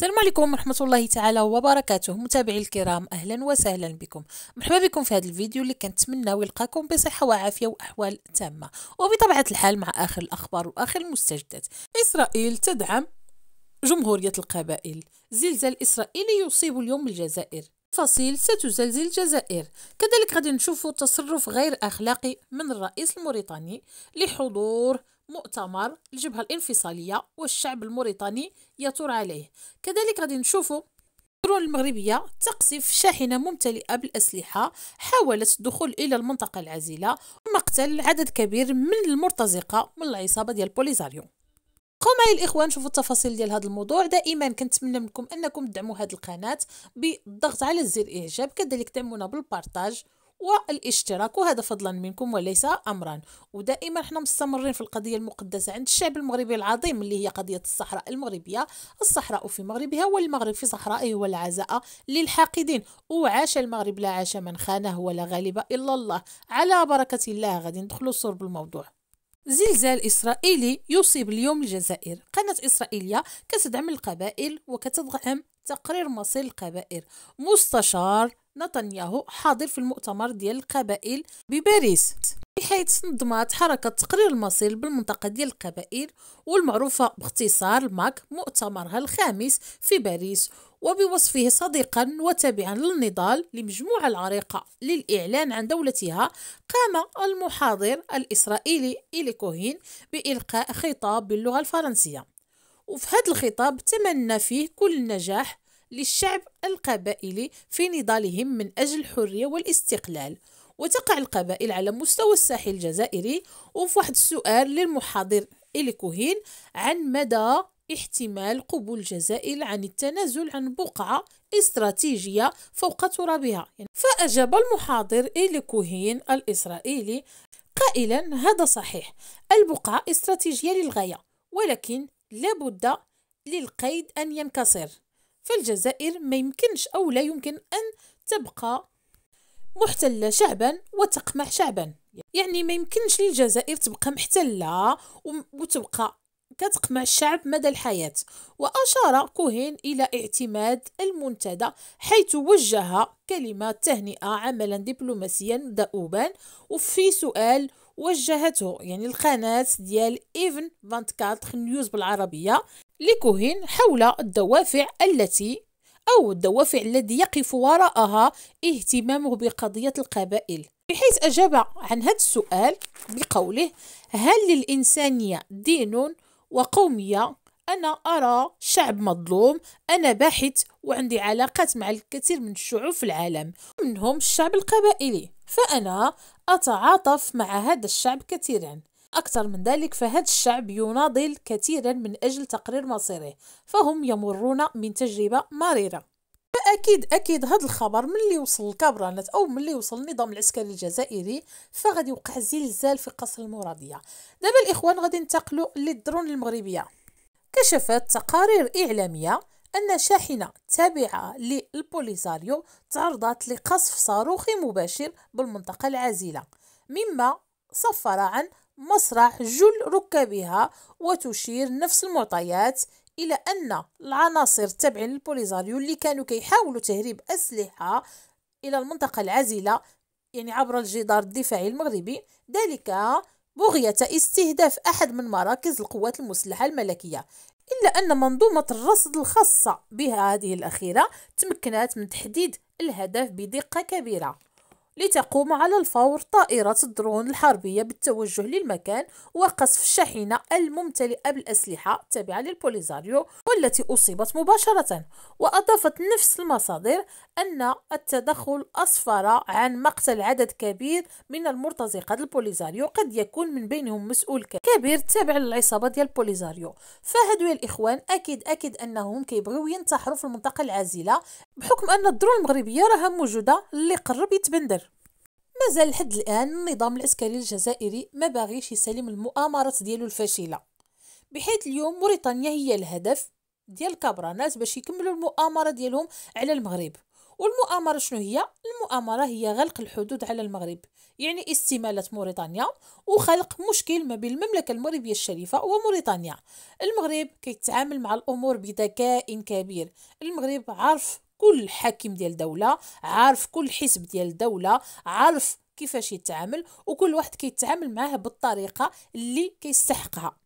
السلام عليكم ورحمة الله تعالى وبركاته متابعي الكرام أهلا وسهلا بكم مرحبا بكم في هذا الفيديو اللي كنتمنى يلقاكم بصحة وعافية وأحوال تامة وبطبيعة الحال مع آخر الأخبار وآخر المستجدات إسرائيل تدعم جمهورية القبائل زلزال إسرائيلي يصيب اليوم الجزائر فصيل ستزلزل الجزائر كذلك غادي نشوفوا تصرف غير أخلاقي من الرئيس الموريتاني لحضور مؤتمر الجبهة الانفصالية والشعب الموريتاني يثور عليه كذلك غادي نشوفوا الدرون المغربية تقصف شاحنة ممتلئة بالأسلحة حاولت الدخول إلى المنطقة العزلة ومقتل عدد كبير من المرتزقة من العصابة ديال بوليزاريو بقوا معي الاخوان شوفوا التفاصيل ديال هذا الموضوع دائما كنتمنى منكم انكم تدعموا هذه القناه بالضغط على زر الاعجاب كذلك دعمونا بالبارطاج والاشتراك وهذا فضلا منكم وليس امرا ودائما احنا مستمرين في القضيه المقدسه عند الشعب المغربي العظيم اللي هي قضيه الصحراء المغربيه الصحراء في مغربها والمغرب في صحرائه والعزاء للحاقدين وعاش المغرب لا عاش من خانه ولا غالب الا الله على بركه الله غادي ندخلوا صلب الموضوع زلزال إسرائيلي يصيب اليوم الجزائر قناة إسرائيلية كتدعم القبائل وكتدعم تقرير مصير القبائل مستشار نتنياهو حاضر في المؤتمر ديال القبائل بباريس بحيث نظمت حركة تقرير المصير بالمنطقة ديال القبائل والمعروفة باختصار ماك مؤتمرها الخامس في باريس وبوصفه صديقا وتابعا للنضال لمجموعة العريقة للإعلان عن دولتها قام المحاضر الإسرائيلي إيلي كوهين بإلقاء خطاب باللغة الفرنسية وفي هذا الخطاب تمنى فيه كل النجاح للشعب القبائلي في نضالهم من أجل الحرية والاستقلال وتقع القبائل على مستوى الساحل الجزائري وفي واحد السؤال للمحاضر إلي كوهين عن مدى احتمال قبول الجزائر عن التنازل عن بقعة استراتيجية فوق ترابها يعني فأجاب المحاضر إيلي كوهين الإسرائيلي قائلا هذا صحيح البقعة استراتيجية للغاية ولكن لابد للقيد أن ينكسر فالجزائر ما يمكنش أو لا يمكن أن تبقى محتلة شعبا وتقمع شعبا يعني ما يمكنش للجزائر تبقى محتلة وتبقى كتقمع الشعب مدى الحياة وأشار كوهين إلى اعتماد المنتدى حيث وجه كلمة تهنئة عملا دبلوماسيا دؤوبا وفي سؤال وجهته يعني القناة ديال إيفن 24 نيوز بالعربية لكوهين حول الدوافع التي أو الدوافع الذي يقف وراءها اهتمامه بقضية القبائل بحيث أجاب عن هذا السؤال بقوله هل للإنسانية دين وقومية أنا أرى شعب مظلوم أنا باحث وعندي علاقات مع الكثير من الشعوب في العالم منهم الشعب القبائلي فأنا أتعاطف مع هذا الشعب كثيرا أكثر من ذلك فهذا الشعب يناضل كثيرا من أجل تقرير مصيره فهم يمرون من تجربة مريرة فاكيد اكيد هذا الخبر ملي وصل الكابرانات او ملي وصل النظام العسكري الجزائري فغادي يوقع زلزال في قصر المراديه دابا الاخوان غادي ننتقلوا للدرون المغربيه كشفت تقارير اعلاميه أن شاحنة تابعة للبوليزاريو تعرضت لقصف صاروخي مباشر بالمنطقة العازلة مما صفر عن مسرح جل ركابها وتشير نفس المعطيات الى ان العناصر التابعين للبوليزاريو اللي كانوا كيحاولوا تهريب اسلحه الى المنطقه العازله يعني عبر الجدار الدفاعي المغربي ذلك بغية استهداف أحد من مراكز القوات المسلحة الملكية إلا أن منظومة الرصد الخاصة بها هذه الأخيرة تمكنت من تحديد الهدف بدقة كبيرة لتقوم على الفور طائرة الدرون الحربية بالتوجه للمكان وقصف الشاحنة الممتلئة بالأسلحة التابعة للبوليزاريو والتي أصيبت مباشرة وأضافت نفس المصادر أن التدخل أسفر عن مقتل عدد كبير من المرتزقة البوليزاريو قد يكون من بينهم مسؤول كبير تابع للعصابة ديال البوليزاريو فهدو يا الإخوان أكيد أكيد أنهم كيبغيو ينتحروا في المنطقة العازلة بحكم أن الدرون المغربية راها موجودة اللي قرب يتبندر مازال لحد الآن النظام العسكري الجزائري ما باغيش يسلم المؤامرات ديالو الفاشلة بحيث اليوم موريتانيا هي الهدف ديال كابرانات باش يكملوا المؤامرة ديالهم على المغرب والمؤامرة شنو هي؟ المؤامرة هي غلق الحدود على المغرب يعني استمالة موريتانيا وخلق مشكل ما بين المملكة المغربية الشريفة وموريتانيا المغرب كيتعامل مع الأمور بذكاء كبير المغرب عارف كل حاكم ديال دوله عارف كل حزب ديال الدوله عارف كيفاش يتعامل وكل واحد كيتعامل معاه بالطريقه اللي كيستحقها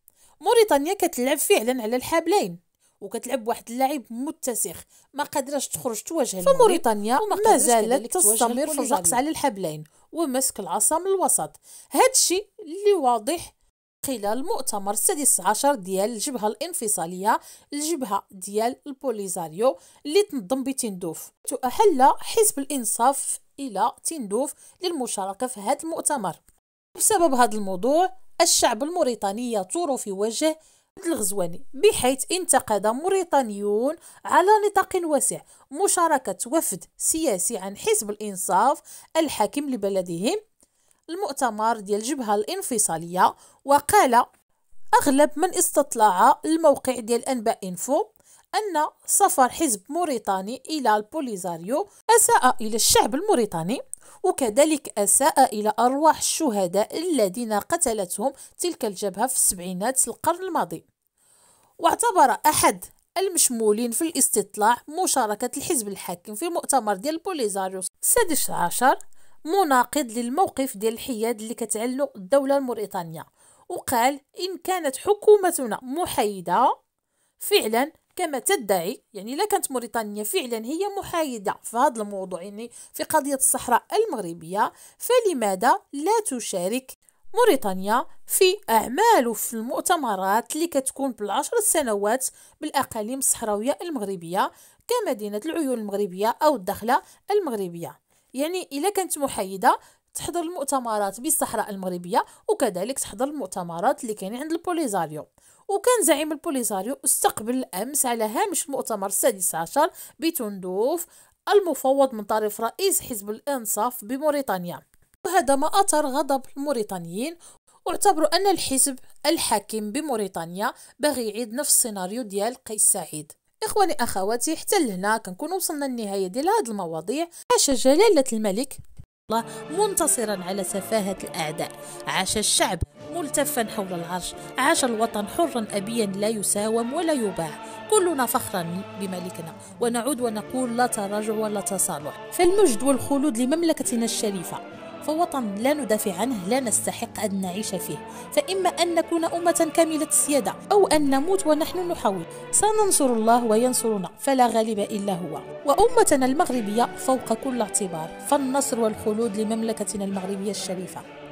موريتانيا كتلعب فعلا على الحبلين وكتلعب واحد اللاعب متسخ ما قادراش تخرج تواجه فموريتانيا ما زالت تستمر في الرقص على الحبلين ومسك العصا من الوسط هادشي اللي واضح خلال المؤتمر السادس عشر ديال الجبهة الانفصالية الجبهة ديال البوليزاريو اللي تنظم بتندوف تؤهل حزب الإنصاف إلى تندوف للمشاركة في هذا المؤتمر بسبب هذا الموضوع الشعب الموريتاني يثور في وجه الغزواني بحيث انتقد موريتانيون على نطاق واسع مشاركة وفد سياسي عن حزب الإنصاف الحاكم لبلدهم المؤتمر ديال الجبهة الانفصالية وقال أغلب من استطلع الموقع ديال أنباء إنفو أن سفر حزب موريتاني إلى البوليزاريو أساء إلى الشعب الموريتاني وكذلك أساء إلى أرواح الشهداء الذين قتلتهم تلك الجبهة في السبعينات القرن الماضي واعتبر أحد المشمولين في الاستطلاع مشاركة الحزب الحاكم في مؤتمر ديال البوليزاريو السادس عشر مناقض للموقف ديال الحياد اللي كتعلو الدولة الموريتانية وقال إن كانت حكومتنا محايدة فعلا كما تدعي يعني لا كانت موريتانيا فعلا هي محايدة في هذا الموضوع يعني في قضية الصحراء المغربية فلماذا لا تشارك موريتانيا في أعمال في المؤتمرات اللي كتكون بالعشر سنوات بالأقاليم الصحراوية المغربية كمدينة العيون المغربية أو الدخلة المغربية يعني الا كانت محايده تحضر المؤتمرات بالصحراء المغربيه وكذلك تحضر المؤتمرات اللي كاينين عند البوليزاريو وكان زعيم البوليزاريو استقبل الامس على هامش المؤتمر السادس عشر بتندوف المفوض من طرف رئيس حزب الانصاف بموريتانيا وهذا ما اثر غضب الموريتانيين واعتبروا ان الحزب الحاكم بموريتانيا باغي يعيد نفس السيناريو ديال قيس سعيد اخواني اخواتي حتى لهنا كنكون وصلنا للنهايه ديال هاد المواضيع عاش جلاله الملك الله منتصرا على سفاهة الأعداء عاش الشعب ملتفا حول العرش عاش الوطن حرا أبيا لا يساوم ولا يباع كلنا فخرا بملكنا ونعود ونقول لا تراجع ولا تصالح فالمجد والخلود لمملكتنا الشريفة فوطن لا ندافع عنه لا نستحق أن نعيش فيه فإما أن نكون أمة كاملة السيادة أو أن نموت ونحن نحاول سننصر الله وينصرنا فلا غالب إلا هو وأمتنا المغربية فوق كل اعتبار فالنصر والخلود لمملكتنا المغربية الشريفة